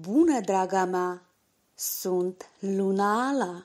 Bună, draga mea! Sunt Luna Ala!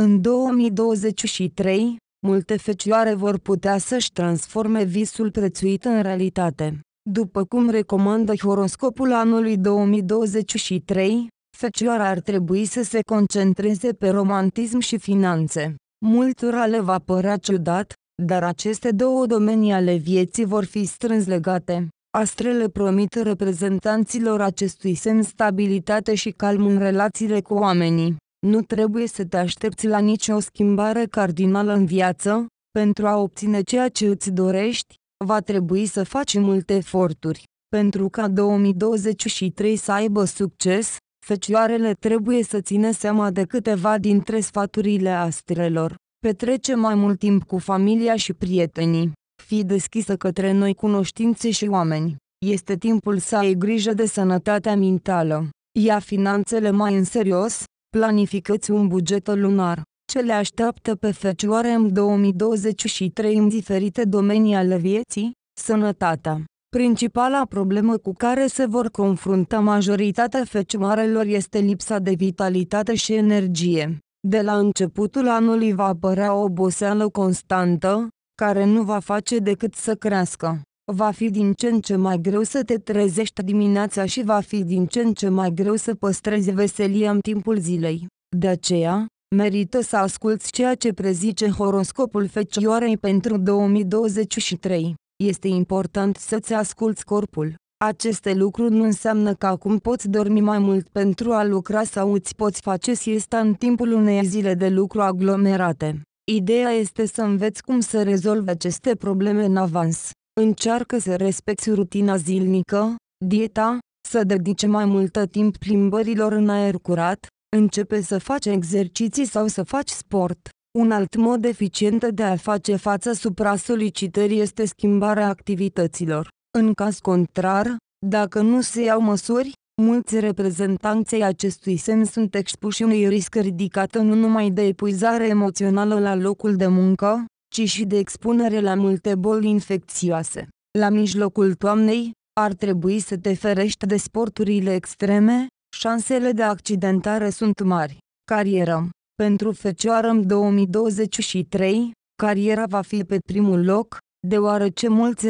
În 2023, multe fecioare vor putea să-și transforme visul prețuit în realitate. După cum recomandă horoscopul anului 2023, fecioara ar trebui să se concentreze pe romantism și finanțe. Multura le va părea ciudat, dar aceste două domenii ale vieții vor fi strâns legate. Astrele promit reprezentanților acestui semn stabilitate și calm în relațiile cu oamenii. Nu trebuie să te aștepți la nicio schimbare cardinală în viață, pentru a obține ceea ce îți dorești, va trebui să faci multe eforturi. Pentru ca 2023 să aibă succes, fecioarele trebuie să țină seama de câteva dintre sfaturile astrelor. Petrece mai mult timp cu familia și prietenii. fi deschisă către noi cunoștințe și oameni. Este timpul să ai grijă de sănătatea mentală. Ia finanțele mai în serios, planificați un buget lunar. Ce le așteaptă pe fecioare în 2023 în diferite domenii ale vieții? Sănătatea. Principala problemă cu care se vor confrunta majoritatea fecioarelor este lipsa de vitalitate și energie. De la începutul anului va apărea o oboseală constantă, care nu va face decât să crească. Va fi din ce în ce mai greu să te trezești dimineața și va fi din ce în ce mai greu să păstrezi veselia în timpul zilei. De aceea, merită să asculți ceea ce prezice horoscopul Fecioarei pentru 2023. Este important să-ți asculți corpul. Aceste lucruri nu înseamnă că acum poți dormi mai mult pentru a lucra sau îți poți face siesta în timpul unei zile de lucru aglomerate. Ideea este să înveți cum să rezolvi aceste probleme în avans. Încearcă să respecti rutina zilnică, dieta, să dedice mai multă timp plimbărilor în aer curat, începe să faci exerciții sau să faci sport. Un alt mod eficient de a face față supra solicitării este schimbarea activităților. În caz contrar, dacă nu se iau măsuri, mulți reprezentanței acestui semn sunt expuși unui risc ridicat nu numai de epuizare emoțională la locul de muncă, ci și de expunere la multe boli infecțioase. La mijlocul toamnei, ar trebui să te ferești de sporturile extreme, șansele de accidentare sunt mari. Carieră Pentru fecioară în 2023, cariera va fi pe primul loc, deoarece mulți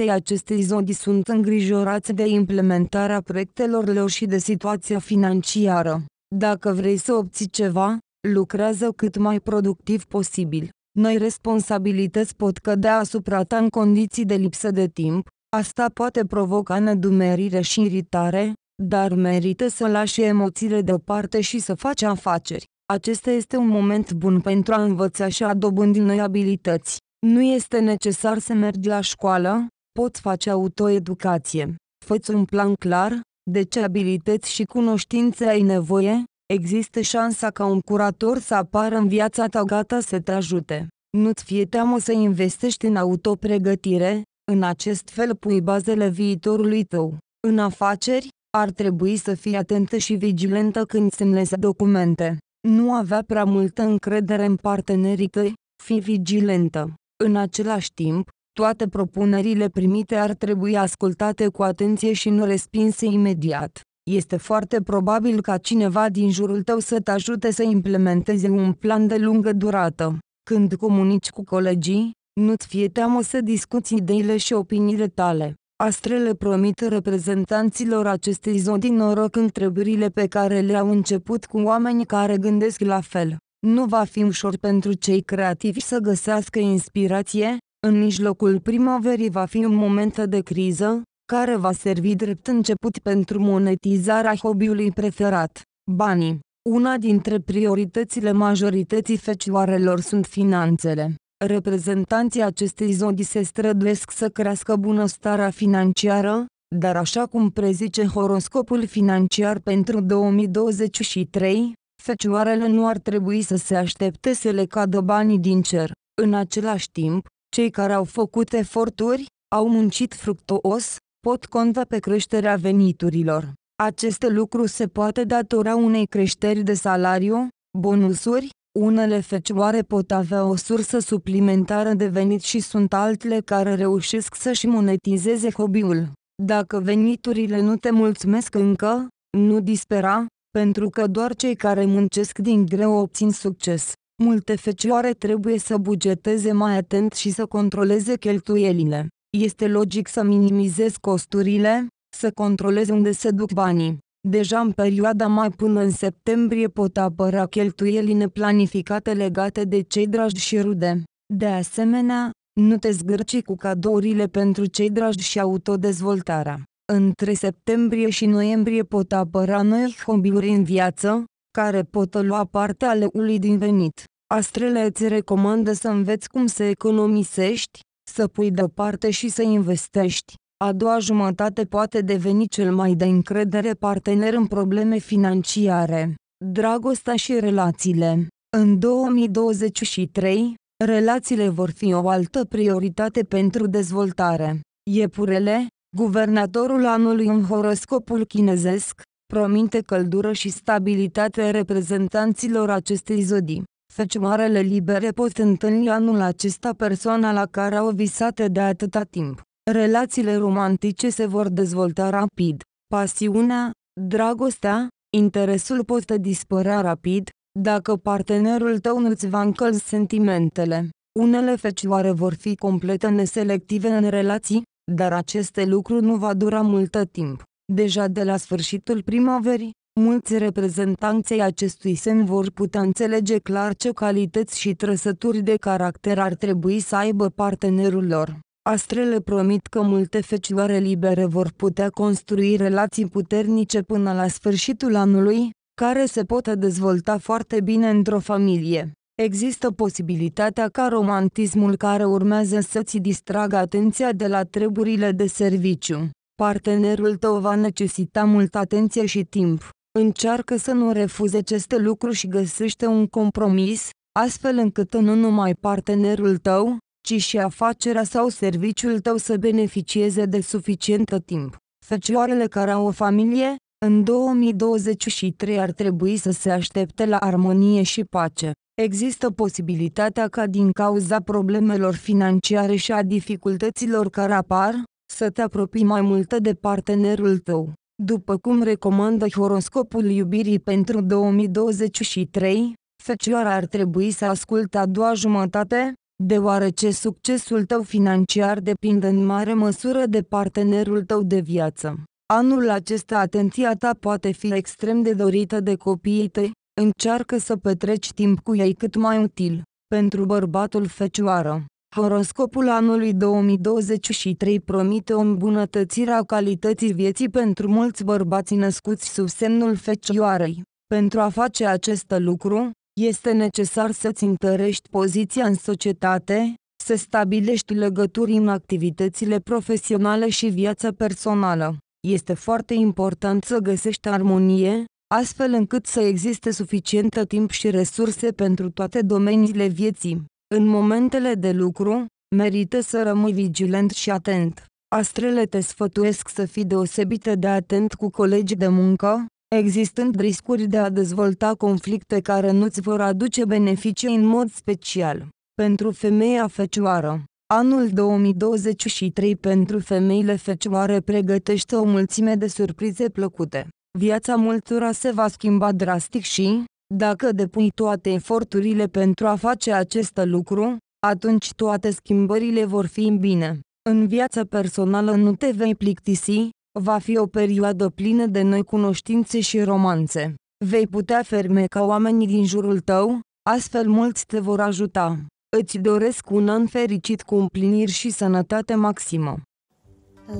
ai acestei zodii sunt îngrijorați de implementarea proiectelor lor și de situația financiară. Dacă vrei să obții ceva, lucrează cât mai productiv posibil. Noi responsabilități pot cădea asupra ta în condiții de lipsă de timp, asta poate provoca nedumerire și iritare, dar merită să lași emoțiile deoparte și să faci afaceri. Acesta este un moment bun pentru a învăța și a dobândi noi abilități. Nu este necesar să mergi la școală, poți face autoeducație. Făți un plan clar, de ce abilități și cunoștințe ai nevoie, există șansa ca un curator să apară în viața ta gata să te ajute. Nu-ți fie teamă să investești în autopregătire, în acest fel pui bazele viitorului tău. În afaceri, ar trebui să fii atentă și vigilentă când semnezi documente. Nu avea prea multă încredere în partenerii tăi, fii vigilentă. În același timp, toate propunerile primite ar trebui ascultate cu atenție și nu respinse imediat. Este foarte probabil ca cineva din jurul tău să te ajute să implementezi un plan de lungă durată. Când comunici cu colegii, nu-ți fie teamă să discuți ideile și opiniile tale. Astrele promit reprezentanților acestei zodii noroc întrebările pe care le-au început cu oameni care gândesc la fel. Nu va fi ușor pentru cei creativi să găsească inspirație, în mijlocul primăverii va fi un moment de criză, care va servi drept început pentru monetizarea hobby-ului preferat, banii. Una dintre prioritățile majorității fecioarelor sunt finanțele. Reprezentanții acestei zodii se străduiesc să crească bunăstarea financiară, dar așa cum prezice horoscopul financiar pentru 2023, fecioarele nu ar trebui să se aștepte să le cadă banii din cer. În același timp, cei care au făcut eforturi, au muncit fructuos, pot conta pe creșterea veniturilor. Acest lucru se poate datora unei creșteri de salariu, bonusuri, unele fecioare pot avea o sursă suplimentară de venit și sunt altele care reușesc să-și monetizeze hobby-ul. Dacă veniturile nu te mulțumesc încă, nu dispera, pentru că doar cei care muncesc din greu obțin succes. Multe fecioare trebuie să bugeteze mai atent și să controleze cheltuielile. Este logic să minimizez costurile, să controlez unde se duc banii. Deja în perioada mai până în septembrie pot apăra cheltuieli neplanificate legate de cei dragi și rude. De asemenea, nu te zgârci cu cadourile pentru cei dragi și autodezvoltarea. Între septembrie și noiembrie pot apăra noi hobby-uri în viață, care pot lua parte ale ului din venit. Astrele îți recomandă să înveți cum să economisești, să pui deoparte și să investești. A doua jumătate poate deveni cel mai de încredere partener în probleme financiare, dragostea și relațiile. În 2023, relațiile vor fi o altă prioritate pentru dezvoltare. Iepurele, Guvernatorul anului în horoscopul chinezesc, promite căldură și stabilitate reprezentanților acestei zodii. Fecioarele libere pot întâlni anul acesta persoana la care au visat de atâta timp. Relațiile romantice se vor dezvolta rapid. Pasiunea, dragostea, interesul pot dispărea rapid, dacă partenerul tău nu-ți va încălzi sentimentele. Unele fecioare vor fi complet neselective în relații, dar aceste lucruri nu va dura multă timp. Deja de la sfârșitul primăverii, mulți reprezentanți ai acestui sen vor putea înțelege clar ce calități și trăsături de caracter ar trebui să aibă partenerul lor. Astrele promit că multe fecioare libere vor putea construi relații puternice până la sfârșitul anului, care se pot dezvolta foarte bine într-o familie există posibilitatea ca romantismul care urmează să-ți distragă atenția de la treburile de serviciu. Partenerul tău va necesita multă atenție și timp. Încearcă să nu refuze aceste lucruri și găsește un compromis, astfel încât nu numai partenerul tău, ci și afacerea sau serviciul tău să beneficieze de suficientă timp. Fecioarele care au o familie, în 2023 ar trebui să se aștepte la armonie și pace. Există posibilitatea ca din cauza problemelor financiare și a dificultăților care apar, să te apropii mai mult de partenerul tău. După cum recomandă horoscopul iubirii pentru 2023, fecioara ar trebui să asculte a doua jumătate, deoarece succesul tău financiar depinde în mare măsură de partenerul tău de viață. Anul acesta atenția ta poate fi extrem de dorită de copiii tăi, încearcă să petreci timp cu ei cât mai util. Pentru bărbatul fecioară, horoscopul anului 2023 promite o îmbunătățire a calității vieții pentru mulți bărbați născuți sub semnul fecioarei. Pentru a face acest lucru, este necesar să-ți întărești poziția în societate, să stabilești legături în activitățile profesionale și viața personală. Este foarte important să găsești armonie, astfel încât să existe suficientă timp și resurse pentru toate domeniile vieții. În momentele de lucru, merită să rămâi vigilent și atent. Astrele te sfătuiesc să fii deosebită de atent cu colegi de muncă, existând riscuri de a dezvolta conflicte care nu-ți vor aduce beneficii în mod special. Pentru femeia fecioară, Anul 2023 pentru femeile fecioare pregătește o mulțime de surprize plăcute. Viața multora se va schimba drastic și, dacă depui toate eforturile pentru a face acest lucru, atunci toate schimbările vor fi în bine. În viața personală nu te vei plictisi, va fi o perioadă plină de noi cunoștințe și romanțe. Vei putea fermeca oamenii din jurul tău, astfel mulți te vor ajuta. Îți doresc un an fericit cu împliniri și sănătate maximă.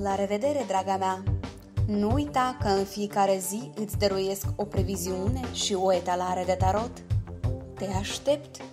La revedere, draga mea! Nu uita că în fiecare zi îți dăruiesc o previziune și o etalare de tarot. Te aștept!